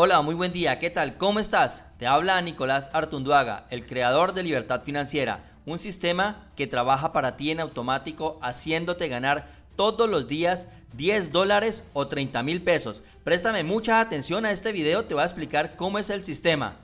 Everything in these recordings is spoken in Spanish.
Hola, muy buen día, ¿qué tal? ¿Cómo estás? Te habla Nicolás Artunduaga, el creador de Libertad Financiera, un sistema que trabaja para ti en automático haciéndote ganar todos los días 10 dólares o 30 mil pesos. Préstame mucha atención a este video, te voy a explicar cómo es el sistema.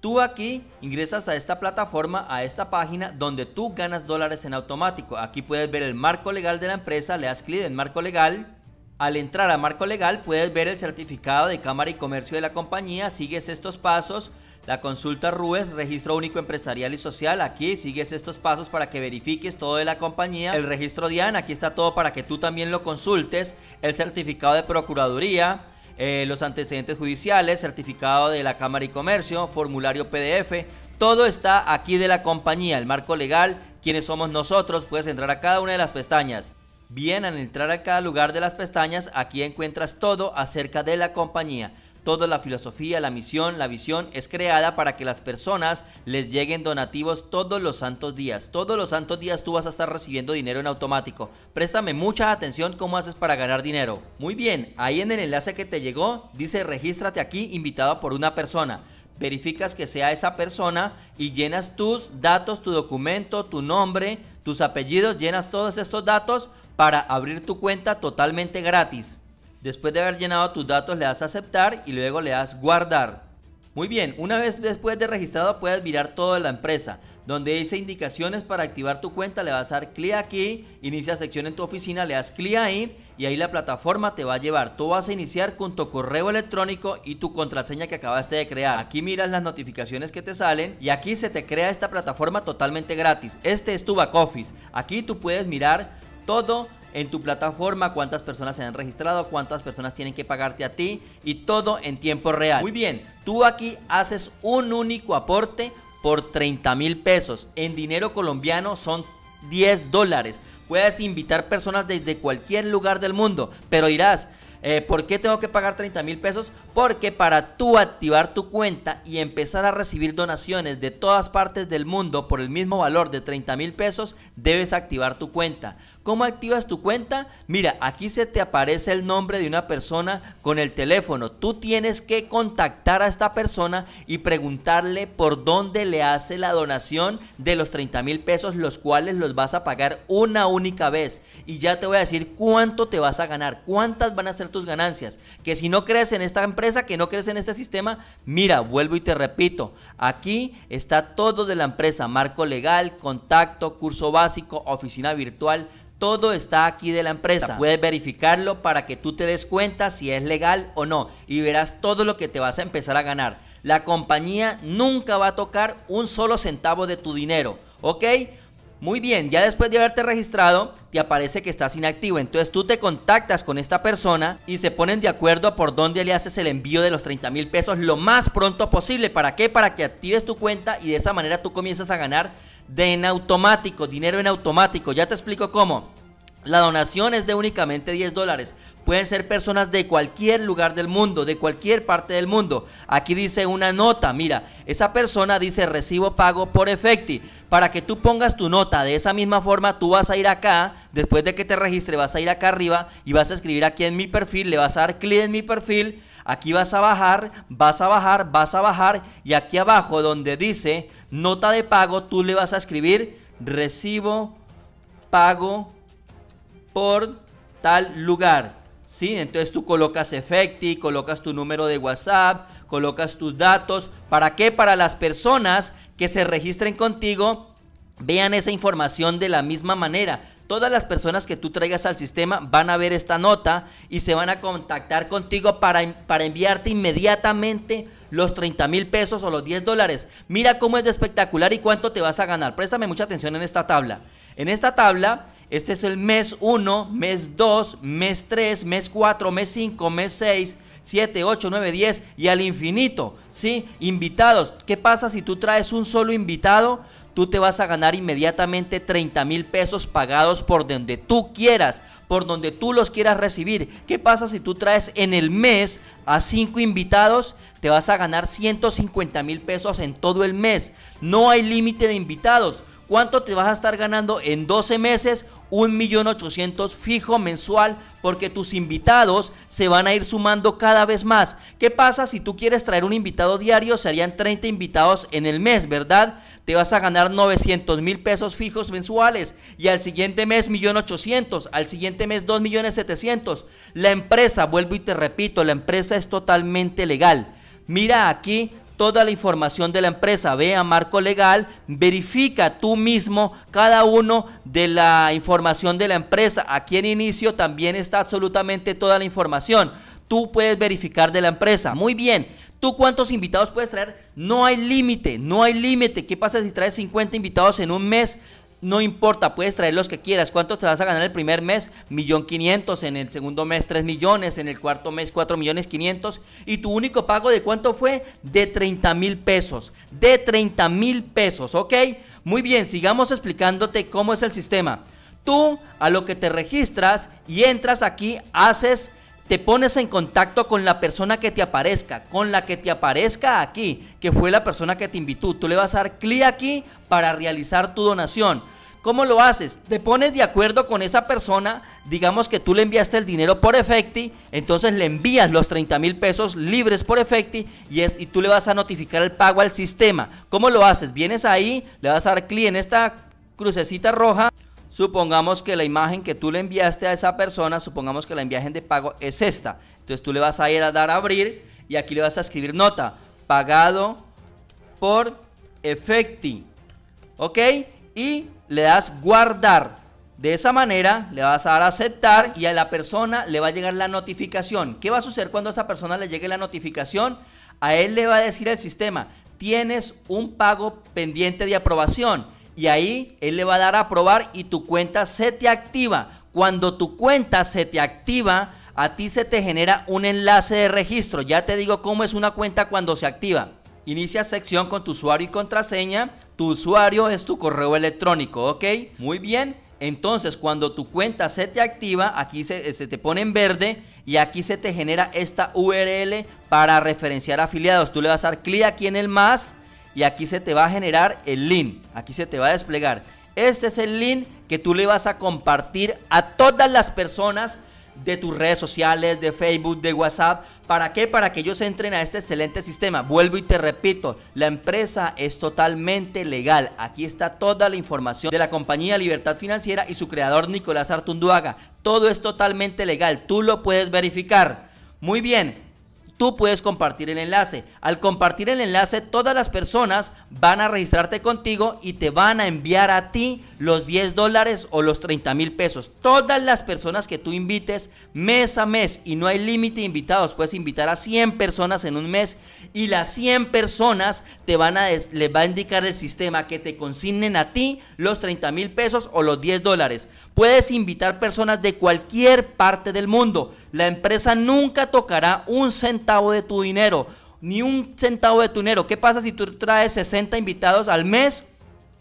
Tú aquí ingresas a esta plataforma, a esta página donde tú ganas dólares en automático. Aquí puedes ver el marco legal de la empresa, le das clic en marco legal. Al entrar a marco legal puedes ver el certificado de cámara y comercio de la compañía, sigues estos pasos, la consulta RUES, registro único empresarial y social, aquí sigues estos pasos para que verifiques todo de la compañía. El registro DIAN, aquí está todo para que tú también lo consultes. El certificado de Procuraduría, eh, los antecedentes judiciales, certificado de la Cámara y Comercio, formulario PDF. Todo está aquí de la compañía, el marco legal, quiénes somos nosotros. Puedes entrar a cada una de las pestañas. Bien, al entrar a cada lugar de las pestañas, aquí encuentras todo acerca de la compañía. Toda la filosofía, la misión, la visión es creada para que las personas les lleguen donativos todos los santos días. Todos los santos días tú vas a estar recibiendo dinero en automático. Préstame mucha atención cómo haces para ganar dinero. Muy bien, ahí en el enlace que te llegó dice regístrate aquí invitado por una persona verificas que sea esa persona y llenas tus datos, tu documento, tu nombre, tus apellidos, llenas todos estos datos para abrir tu cuenta totalmente gratis. Después de haber llenado tus datos le das a aceptar y luego le das guardar. Muy bien, una vez después de registrado puedes mirar todo la empresa. Donde dice indicaciones para activar tu cuenta le vas a dar clic aquí, inicia sección en tu oficina, le das clic ahí y ahí la plataforma te va a llevar. Tú vas a iniciar con tu correo electrónico y tu contraseña que acabaste de crear. Aquí miras las notificaciones que te salen y aquí se te crea esta plataforma totalmente gratis. Este es tu back office. Aquí tú puedes mirar todo en tu plataforma, cuántas personas se han registrado, cuántas personas tienen que pagarte a ti y todo en tiempo real. Muy bien, tú aquí haces un único aporte por 30 mil pesos. En dinero colombiano son 10 dólares. Puedes invitar personas desde cualquier lugar del mundo, pero irás eh, ¿Por qué tengo que pagar 30 mil pesos? Porque para tú activar tu cuenta y empezar a recibir donaciones de todas partes del mundo por el mismo valor de 30 mil pesos, debes activar tu cuenta. ¿Cómo activas tu cuenta? Mira, aquí se te aparece el nombre de una persona con el teléfono. Tú tienes que contactar a esta persona y preguntarle por dónde le hace la donación de los 30 mil pesos, los cuales los vas a pagar una única vez. Y ya te voy a decir cuánto te vas a ganar, cuántas van a ser tus ganancias. Que si no crees en esta empresa, que no crees en este sistema, mira, vuelvo y te repito, aquí está todo de la empresa, marco legal, contacto, curso básico, oficina virtual, todo está aquí de la empresa. Puedes verificarlo para que tú te des cuenta si es legal o no y verás todo lo que te vas a empezar a ganar. La compañía nunca va a tocar un solo centavo de tu dinero, ¿ok? Muy bien, ya después de haberte registrado, te aparece que estás inactivo. Entonces tú te contactas con esta persona y se ponen de acuerdo por dónde le haces el envío de los 30 mil pesos lo más pronto posible. ¿Para qué? Para que actives tu cuenta y de esa manera tú comienzas a ganar de en automático, dinero en automático. Ya te explico cómo. La donación es de únicamente 10 dólares. Pueden ser personas de cualquier lugar del mundo, de cualquier parte del mundo. Aquí dice una nota, mira, esa persona dice recibo pago por efecti. Para que tú pongas tu nota de esa misma forma, tú vas a ir acá, después de que te registre, vas a ir acá arriba y vas a escribir aquí en mi perfil, le vas a dar clic en mi perfil, aquí vas a bajar, vas a bajar, vas a bajar y aquí abajo donde dice nota de pago, tú le vas a escribir recibo pago por tal lugar ¿sí? Entonces tú colocas Efecti, colocas tu número de WhatsApp, colocas tus datos. ¿Para qué? Para las personas que se registren contigo vean esa información de la misma manera. Todas las personas que tú traigas al sistema van a ver esta nota y se van a contactar contigo para, para enviarte inmediatamente los 30 mil pesos o los 10 dólares. Mira cómo es espectacular y cuánto te vas a ganar. Préstame mucha atención en esta tabla. En esta tabla este es el mes 1, mes 2, mes 3, mes 4, mes 5, mes 6, 7, 8, 9, 10 y al infinito. ¿Sí? Invitados. ¿Qué pasa si tú traes un solo invitado? Tú te vas a ganar inmediatamente 30 mil pesos pagados por donde tú quieras, por donde tú los quieras recibir. ¿Qué pasa si tú traes en el mes a 5 invitados? Te vas a ganar 150 mil pesos en todo el mes. No hay límite de invitados. ¿Cuánto te vas a estar ganando en 12 meses? 1.800.000 fijo mensual porque tus invitados se van a ir sumando cada vez más. ¿Qué pasa si tú quieres traer un invitado diario? Serían 30 invitados en el mes, ¿verdad? Te vas a ganar 900.000 pesos fijos mensuales y al siguiente mes 1.800.000, al siguiente mes 2.700.000. La empresa, vuelvo y te repito, la empresa es totalmente legal. Mira aquí toda la información de la empresa. Ve a Marco Legal, verifica tú mismo cada uno de la información de la empresa. Aquí en inicio también está absolutamente toda la información. Tú puedes verificar de la empresa. Muy bien. ¿Tú cuántos invitados puedes traer? No hay límite, no hay límite. ¿Qué pasa si traes 50 invitados en un mes? No importa, puedes traer los que quieras. ¿Cuánto te vas a ganar el primer mes? Millón quinientos. En el segundo mes, tres millones. En el cuarto mes, cuatro millones quinientos. Y tu único pago de cuánto fue? De treinta mil pesos. De treinta mil pesos, ¿ok? Muy bien, sigamos explicándote cómo es el sistema. Tú a lo que te registras y entras aquí, haces te pones en contacto con la persona que te aparezca, con la que te aparezca aquí, que fue la persona que te invitó. Tú le vas a dar clic aquí para realizar tu donación. ¿Cómo lo haces? Te pones de acuerdo con esa persona, digamos que tú le enviaste el dinero por efecti, entonces le envías los 30 mil pesos libres por efecti y, tú le vas a notificar el pago al sistema. ¿Cómo lo haces? Vienes ahí, le vas a dar clic en esta crucecita roja. Supongamos que la imagen que tú le enviaste a esa persona, supongamos que la imagen de pago es esta. Entonces tú le vas a ir a dar a abrir y aquí le vas a escribir nota, pagado por efecti. ¿Ok? Y le das guardar. De esa manera le vas a dar a aceptar y a la persona le va a llegar la notificación. ¿Qué va a suceder cuando a esa persona le llegue la notificación? A él le va a decir el sistema, tienes un pago pendiente de aprobación. Y ahí él le va a dar a aprobar y tu cuenta se te activa. Cuando tu cuenta se te activa, a ti se te genera un enlace de registro. Ya te digo cómo es una cuenta cuando se activa. Inicia sección con tu usuario y contraseña. Tu usuario es tu correo electrónico, ¿ok? Muy bien. Entonces, cuando tu cuenta se te activa, aquí se, eh, te pone en verde y aquí se te genera esta URL para referenciar afiliados. Tú le vas a dar clic aquí en el más y aquí se te va a generar el link. Aquí se te va a desplegar. Este es el link que tú le vas a compartir a todas las personas de tus redes sociales, de Facebook, de WhatsApp. ¿Para qué? Para que ellos entren a este excelente sistema. Vuelvo y te repito, la empresa es totalmente legal. Aquí está toda la información de la compañía Libertad Financiera y su creador Nicolás Artunduaga. Todo es totalmente legal, tú lo puedes verificar. Muy bien, tú puedes compartir el enlace. Al compartir el enlace, todas las personas van a registrarte contigo y te van a enviar a ti los 10 dólares o los 30 mil pesos. Todas las personas que tú invites mes a mes y no hay límite de invitados, puedes invitar a 100 personas en un mes y las 100 personas te van a les va a indicar el sistema que te consignen a ti los 30 mil pesos o los 10 dólares. Puedes invitar personas de cualquier parte del mundo. La empresa nunca tocará un centavo de tu dinero, ni un centavo de tu dinero. ¿Qué pasa si tú traes 60 invitados al mes?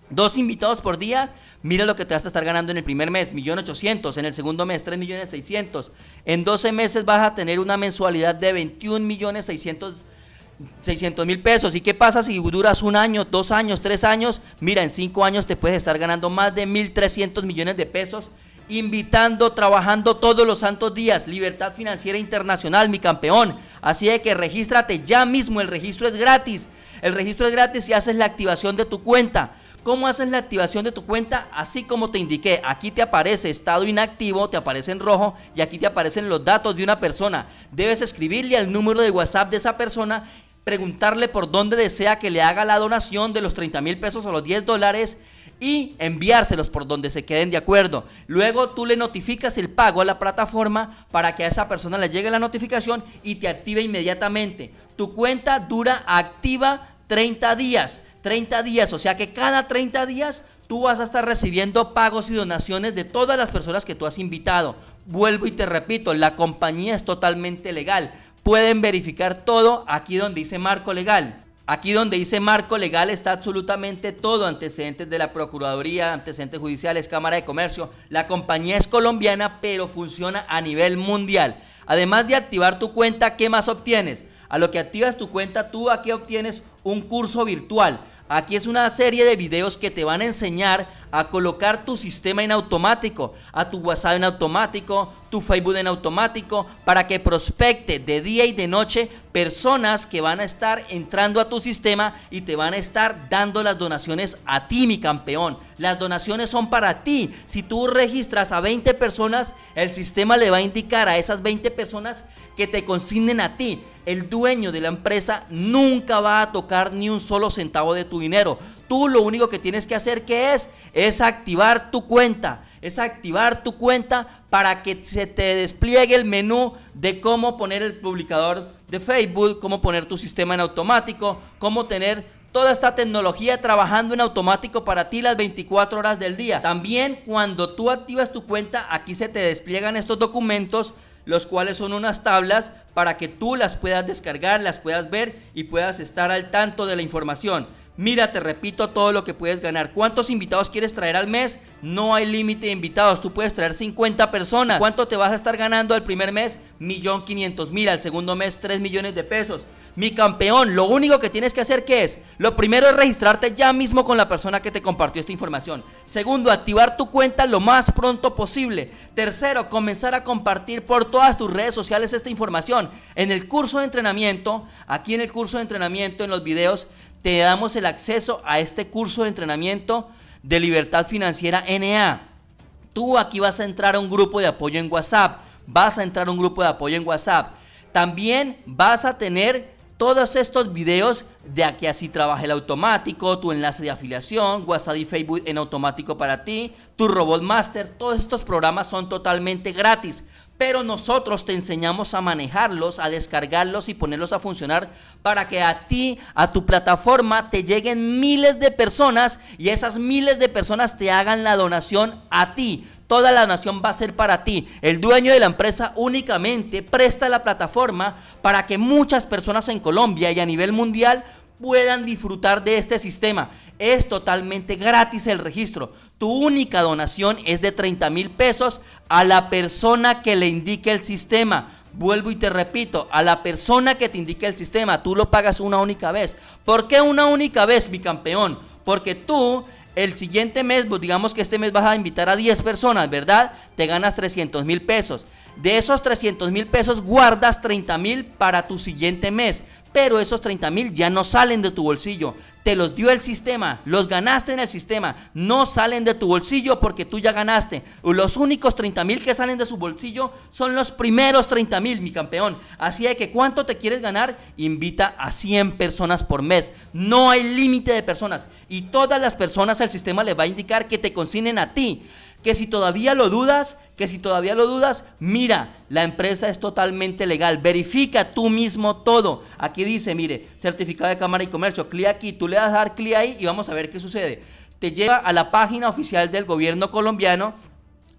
Dos invitados por día, mira lo que te vas a estar ganando en el primer mes, 1.800.000, en el segundo mes 3.600.000. En 12 meses vas a tener una mensualidad de 21.600.000 pesos. ¿Y qué pasa si duras un año, dos años, tres años? Mira, en cinco años te puedes estar ganando más de 1.300 millones de pesos invitando, trabajando todos los santos días. Libertad Financiera Internacional, mi campeón. Así de que regístrate ya mismo, el registro es gratis. El registro es gratis y haces la activación de tu cuenta. ¿Cómo haces la activación de tu cuenta? Así como te indiqué, aquí te aparece estado inactivo, te aparece en rojo y aquí te aparecen los datos de una persona. Debes escribirle al número de WhatsApp de esa persona, preguntarle por dónde desea que le haga la donación de los 30 mil pesos a los 10 dólares y enviárselos por donde se queden de acuerdo. Luego tú le notificas el pago a la plataforma para que a esa persona le llegue la notificación y te active inmediatamente. Tu cuenta dura activa 30 días. 30 días, o sea que cada 30 días tú vas a estar recibiendo pagos y donaciones de todas las personas que tú has invitado. Vuelvo y te repito, la compañía es totalmente legal. Pueden verificar todo aquí donde dice marco legal. Aquí donde dice marco legal está absolutamente todo, antecedentes de la Procuraduría, antecedentes judiciales, Cámara de Comercio. La compañía es colombiana, pero funciona a nivel mundial. Además de activar tu cuenta, ¿qué más obtienes? A lo que activas tu cuenta, tú aquí obtienes un curso virtual Aquí es una serie de videos que te van a enseñar a colocar tu sistema en automático, a tu WhatsApp en automático, tu Facebook en automático, para que prospecte de día y de noche personas que van a estar entrando a tu sistema y te van a estar dando las donaciones a ti, mi campeón. Las donaciones son para ti. Si tú registras a 20 personas, el sistema le va a indicar a esas 20 personas que te consignen a ti el dueño de la empresa nunca va a tocar ni un solo centavo de tu dinero. Tú lo único que tienes que hacer que es es activar tu cuenta, es activar tu cuenta para que se te despliegue el menú de cómo poner el publicador de Facebook, cómo poner tu sistema en automático, cómo tener toda esta tecnología trabajando en automático para ti las 24 horas del día. También cuando tú activas tu cuenta, aquí se te despliegan estos documentos los cuales son unas tablas para que tú las puedas descargar, las puedas ver y puedas estar al tanto de la información. Mira, te repito todo lo que puedes ganar. ¿Cuántos invitados quieres traer al mes? No hay límite de invitados. Tú puedes traer 50 personas. ¿Cuánto te vas a estar ganando el primer mes? Millón quinientos mil. Al segundo mes, 3 millones de pesos. Mi campeón, lo único que tienes que hacer es, lo primero es registrarte ya mismo con la persona que te compartió esta información. Segundo, activar tu cuenta lo más pronto posible. Tercero, comenzar a compartir por todas tus redes sociales esta información. En el curso de entrenamiento, aquí en el curso de entrenamiento, en los videos, te damos el acceso a este curso de entrenamiento de libertad financiera NA. Tú aquí vas a entrar a un grupo de apoyo en WhatsApp. Vas a entrar a un grupo de apoyo en WhatsApp. También vas a tener todos estos videos de aquí así trabaja el automático, tu enlace de afiliación, WhatsApp y Facebook en automático para ti, tu Robot Master. Todos estos programas son totalmente gratis pero nosotros te enseñamos a manejarlos, a descargarlos y ponerlos a funcionar para que a ti, a tu plataforma, te lleguen miles de personas y esas miles de personas te hagan la donación a ti. Toda la donación va a ser para ti. El dueño de la empresa únicamente presta la plataforma para que muchas personas en Colombia y a nivel mundial puedan disfrutar de este sistema. Es totalmente gratis el registro. Tu única donación es de 30 mil pesos a la persona que le indique el sistema. Vuelvo y te repito, a la persona que te indique el sistema, tú lo pagas una única vez. ¿Por qué una única vez, mi campeón? Porque tú el siguiente mes, pues digamos que este mes vas a invitar a 10 personas, ¿verdad? Te ganas 300 mil pesos. De esos 300 mil pesos guardas 30 mil para tu siguiente mes. Pero esos 30 mil ya no salen de tu bolsillo. Te los dio el sistema. Los ganaste en el sistema. No salen de tu bolsillo porque tú ya ganaste. Los únicos 30 mil que salen de su bolsillo son los primeros 30 mil, mi campeón. Así de que cuánto te quieres ganar, invita a 100 personas por mes. No hay límite de personas. Y todas las personas al sistema les va a indicar que te consignen a ti. Que si todavía lo dudas, que si todavía lo dudas, mira, la empresa es totalmente legal, verifica tú mismo todo. Aquí dice, mire, certificado de Cámara y Comercio, clic aquí, tú le vas a dar clic ahí y vamos a ver qué sucede. Te lleva a la página oficial del gobierno colombiano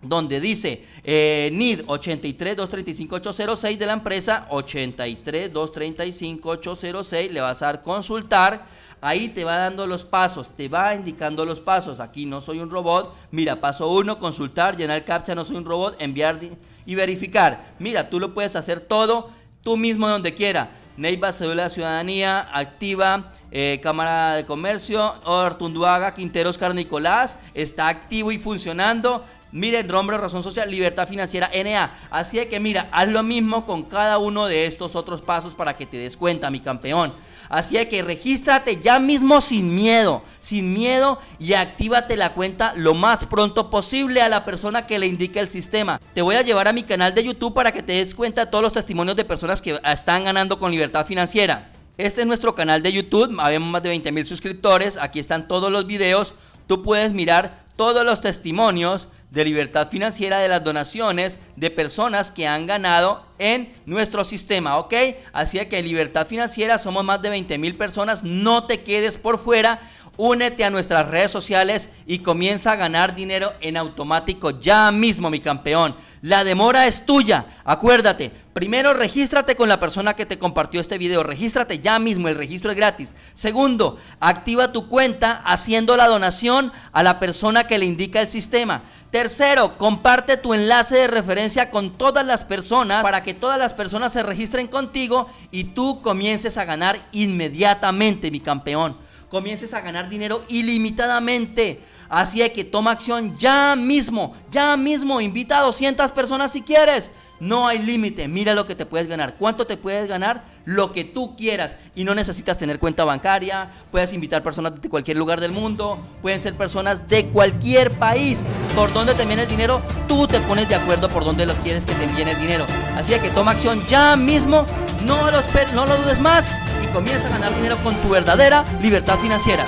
donde dice eh, NID 83-235-806 de la empresa, 83-235-806, le vas a dar consultar. Ahí te va dando los pasos, te va indicando los pasos. Aquí no soy un robot. Mira, paso uno, consultar, llenar captcha, no soy un robot, enviar y verificar. Mira, tú lo puedes hacer todo tú mismo donde quiera. Neiva, cédula de ciudadanía, activa, eh, Cámara de Comercio, Ortunduaga, Quinteros, Oscar Nicolás, está activo y funcionando. Mira el nombre, razón social, libertad financiera NA. Así que mira, haz lo mismo con cada uno de estos otros pasos para que te des cuenta, mi campeón. Así que regístrate ya mismo sin miedo, sin miedo y actívate la cuenta lo más pronto posible a la persona que le indique el sistema. Te voy a llevar a mi canal de YouTube para que te des cuenta de todos los testimonios de personas que están ganando con libertad financiera. Este es nuestro canal de YouTube, habemos más de 20 mil suscriptores, aquí están todos los videos, tú puedes mirar todos los testimonios de libertad financiera de las donaciones de personas que han ganado en nuestro sistema, ¿ok? Así que libertad financiera, somos más de 20 mil personas, no te quedes por fuera. Únete a nuestras redes sociales y comienza a ganar dinero en automático ya mismo, mi campeón. La demora es tuya. Acuérdate, primero regístrate con la persona que te compartió este video, regístrate ya mismo, el registro es gratis. Segundo, activa tu cuenta haciendo la donación a la persona que le indica el sistema. Tercero, comparte tu enlace de referencia con todas las personas para que todas las personas se registren contigo y tú comiences a ganar inmediatamente, mi campeón. Comiences a ganar dinero ilimitadamente. Así es que toma acción ya mismo, ya mismo. Invita a 200 personas si quieres. No hay límite. Mira lo que te puedes ganar. ¿Cuánto te puedes ganar? Lo que tú quieras. Y no necesitas tener cuenta bancaria. Puedes invitar personas de cualquier lugar del mundo. Pueden ser personas de cualquier país. Por donde te viene el dinero, tú te pones de acuerdo por donde lo quieres que te viene el dinero. Así que toma acción ya mismo. No, no lo dudes más. Y comienza a ganar dinero con tu verdadera libertad financiera.